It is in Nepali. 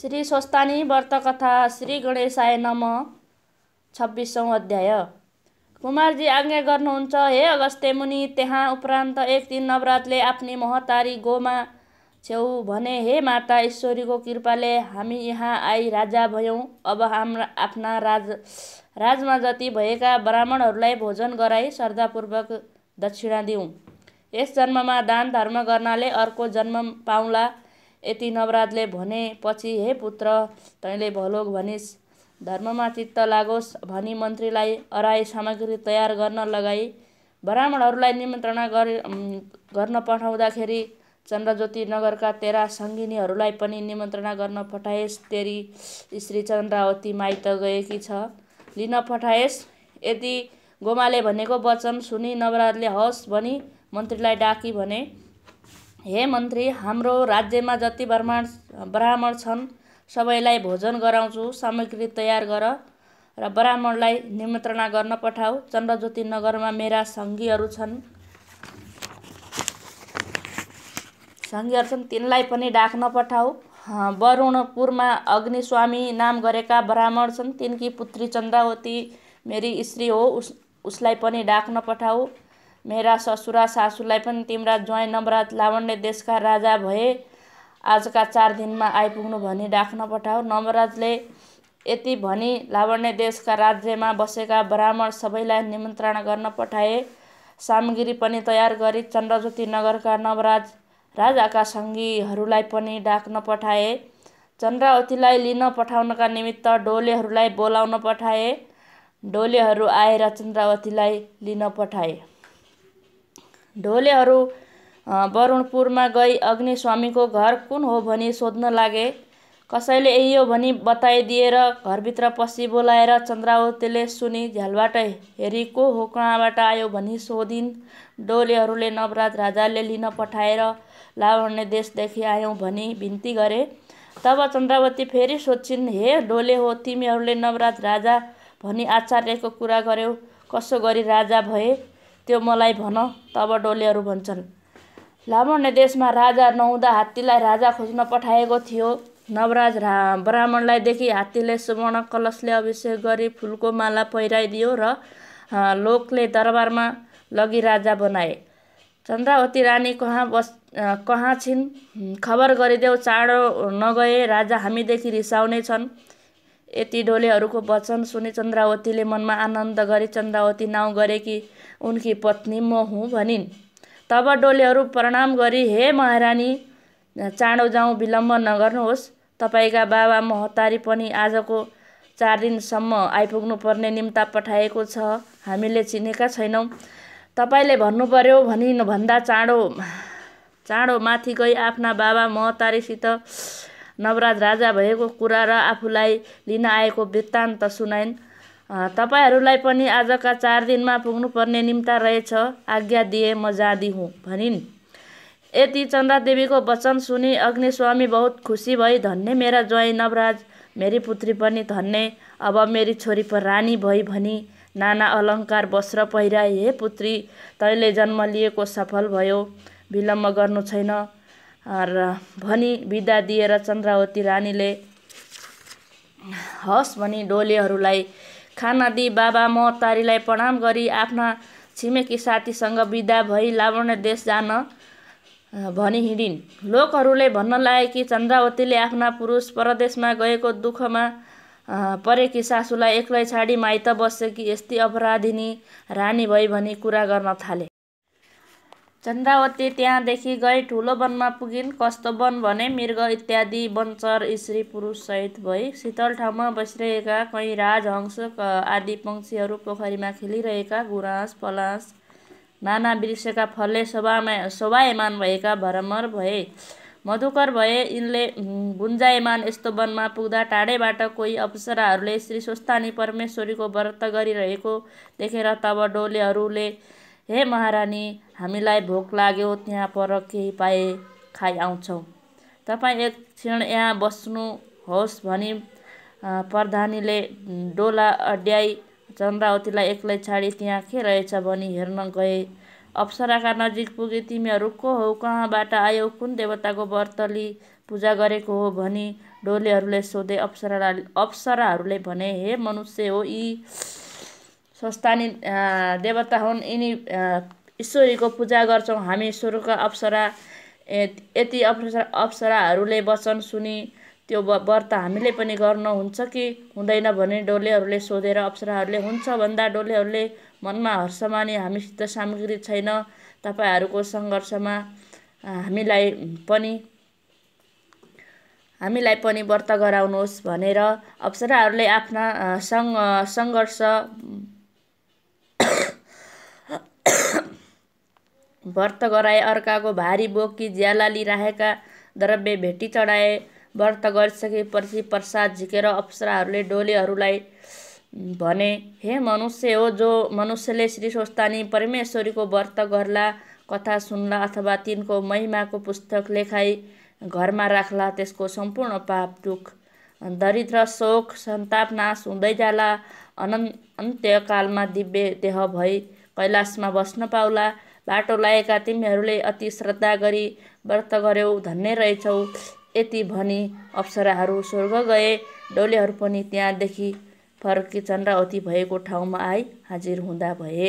श्री स्वस्तानी कथा श्री गणेशाय नम छब्बिसौँ अध्याय कुमारजी आज्ञा गर्नुहुन्छ हे अगस्ते मुनि त्यहाँ उपरान्त एक दिन नवरातले आफ्नी महतारी गोमा छेउ भने हे माता ईश्वरीको कृपाले हामी यहाँ आई राजा भयौँ अब हाम्रा आफ्ना राज राजमा जति भएका ब्राह्मणहरूलाई भोजन गराई श्रद्धापूर्वक दक्षिणा दिउँ यस जन्ममा दान धर्म गर्नाले अर्को जन्म पाउँला यति नवराजले भने पछि हे पुत्र तैँले भलोग भनिस् धर्ममा चित्त लागोस् भनी मन्त्रीलाई अराई सामग्री तयार गर्न लगाई ब्राह्मणहरूलाई निमन्त्रणा गर गर्न पठाउँदाखेरि चन्द्रज्योति नगरका तेरा सङ्गिनीहरूलाई पनि निमन्त्रणा गर्न पठाएस् तेरी श्री चन्द्रावती माइत गएकी छ लिन पठाएस् यदि गोमाले भनेको वचन सुनि नवराजले हस् भनी मन्त्रीलाई डाकी भने हे मन्त्री हाम्रो राज्यमा जति ब्राह्मण ब्राह्मण छन् सबैलाई भोजन गराउँछु सामग्री तयार गर र ब्राह्मणलाई निमन्त्रणा गर्न पठाऊ चन्द्रज्योति नगरमा मेरा सङ्घीहरू छन् सङ्घीहरू छन् तिनलाई पनि डाक्न पठाऊ वरुणपुरमा अग्निस्वामी नाम गरेका ब्राह्मण छन् तिनकी पुत्री चन्द्रावती मेरी स्त्री हो उस उसलाई पनि डाक्न पठाऊ मेरा ससुरा सासूलाई पनि तिम्रा ज्वाइँ नवराज लावण्य देशका राजा भए आजका चार दिनमा आइपुग्नु भनी डाक्न पठाऊ नवराजले यति भनी लावण्य देशका राज्यमा बसेका ब्राह्मण सबैलाई निमन्त्रण गर्न पठाए सामग्री पनि तयार गरी चन्द्रज्योति नगरका नवराज राजाका सङ्गीहरूलाई पनि डाक्न पठाए चन्द्रावतीलाई लिन पठाउनका निमित्त डोलेहरूलाई बोलाउन पठाए डोलेहरू आएर चन्द्रावतीलाई लिन पठाए ढोलेहरू वरुणपुरमा गई अग्निस्वामीको घर कुन हो भनी सोध्न लागे कसैले यही हो भनी बताइदिएर घरभित्र पसि बोलाएर चन्द्रावतीले सुनि झ्यालबाट हेरी को हो कहाँबाट आयो भनी सोधिन् डोलेहरूले नवराज राजाले लिन पठाएर लावण्य देशदेखि आयौँ भनी भिन्ती गरे तब चन्द्रावती फेरि सोध्छिन् हे डोले हो तिमीहरूले नवराज राजा भनी आचार्यको कुरा गर्यौ कसो गरी राजा भए त्यो मलाई भन तब डोलीहरू भन्छन् लामो देशमा राजा नहुँदा हात्तीलाई राजा खोज्न पठाएको थियो नवराज रा ब्राह्मणलाई देखि हात्तीले सुवर्ण कलशले अभिषेक गरी फुलको माला पहिराइदियो र लोकले दरबारमा लगी राजा बनाए चन्द्रावती रानी कहाँ बस् कहाँ छिन् खबर गरिदेऊ चाँडो नगए राजा हामीदेखि रिसाउने छन् यति डोलेहरूको वचन सुने चन्द्रावतीले मनमा आनन्द गरे चन्द्रावती नाउँ गरे कि उनकी पत्नी म हुँ भनिन् तब डोलेहरू प्रणाम गरी हे महारानी चाँडो जाउँ विलम्ब नगर्नुहोस् तपाईँका बाबा महतारी पनि आजको चार दिनसम्म आइपुग्नुपर्ने निम्ता पठाएको छ हामीले चिनेका छैनौँ तपाईँले भन्नु पर्यो भनिन् भन्दा चाँडो चाँडो माथि गई आफ्ना बाबा महतारीसित नवराज राजा भएको कुरा र आफूलाई लिन आएको वृत्तान्त सुनाइन् तपाईँहरूलाई पनि आजका चार दिनमा पुग्नुपर्ने निम्ता रहेछ आज्ञा दिए म जाँदी हुँ भनिन् यति चन्द्रादेवीको वचन सुनि अग्निस्वामी बहुत खुसी भई धन्य मेरा ज्वाइँ नवराज मेरी पुत्री पनि धन्य अब मेरी छोरी पर रानी भई भनी नाना अलङ्कार वस्त्र पहिराए हे पुत्री तैँले जन्म लिएको सफल भयो विलम्ब गर्नु छैन र भनी बिदा दिएर चन्द्रावती रानीले हस् भनी डोलेहरूलाई खाना दिई बाबा म तारीलाई प्रणाम गरी आफ्ना छिमेकी साथीसँग विदा भई लावण्य देश जान भनी हिँडिन् लोकहरूले भन्न लागे कि चन्द्रावतीले आफ्ना पुरुष परदेशमा गएको दुःखमा परेकी सासुलाई एक्लै छाडी माइत बसेकी यस्तै अपराधिनी रानी भई भनी कुरा गर्न थाले चन्द्रावती त्यहाँदेखि गई ठुलो वनमा पुगिन् कस्तो वन भने मृग इत्यादि वनचर स्त्री पुरुषसहित भई शीतल ठाउँमा बसिरहेका कैँराज हंस आदि पक्षीहरू पोखरीमा खेलिरहेका गुराँस पलास नाना वृक्षका फलले शोभामा शोभायमान भएका भरमर भए मधुकर भए यिनले गुन्जायमान यस्तो वनमा पुग्दा टाढेबाट कोही अप्सराहरूले श्री स्वस्थानी परमेश्वरीको व्रत गरिरहेको देखेर तब डोलेहरूले हे महारानी हामीलाई भोक लाग्यो त्यहाँ पर केही पाए खाइ आउँछौँ तपाईँ एक क्षण यहाँ बस्नुहोस् भनी प्रधानीले डोला अड्याई चन्द्रावतीलाई एक्लै छाडी त्यहाँ के रहेछ भनी हेर्न गए अप्सराका नजिक पुगे तिमीहरू को हौ कहाँबाट आयौ कुन देवताको व्रतली पूजा गरेको हो भनी डोलेहरूले सोधे अप्सरालाई अप्सराहरूले भने हे मनुष्य हो यी संस्थानी देवता हुन् यिनी ईश्वरीको पूजा गर्छौँ हामी स्वरूपका अप्सरा यति अप्सरा अप्सराहरूले वचन सुनि त्यो व्रत हामीले पनि गर्न हुन्छ कि हुँदैन भने डोलेहरूले सोधेर अप्सराहरूले हुन्छ भन्दा डोलेहरूले मनमा हर्ष माने हामीसित सामग्री छैन तपाईँहरूको सङ्घर्षमा हामीलाई पनि हामीलाई पनि व्रत गराउनुहोस् भनेर अप्सराहरूले आफ्ना सङ्घ सङ्घर्ष व्रत गराए अर्काको भारी बोकी ज्यालाली राखेका द्रव्य भेटी चढाए व्रत गरिसकेपछि प्रसाद झिकेर अप्सराहरूले डोलेहरूलाई भने हे मनुष्य हो जो मनुष्यले श्री स्वस्तानी परमेश्वरीको व्रत गर्ला कथा सुन्ला अथवा तिनको महिमाको पुस्तक लेखाई घरमा राख्ला त्यसको सम्पूर्ण पाप दुःख दरिद्र शोक सन्ताप नाश हुँदै जाला अनन् अन्त्यकालमा दिव्य देह भई कैलाशमा बस्न पाउला बाटो लाएका तिमीहरूले अति श्रद्धा गरी व्रत गर्यौ धन्य रहेछौ यति भनी अप्सराहरू स्वर्ग गए डोलेहरू पनि त्यहाँदेखि फर्किचन्द्रावती भएको ठाउँमा आई हाजिर हुँदा भए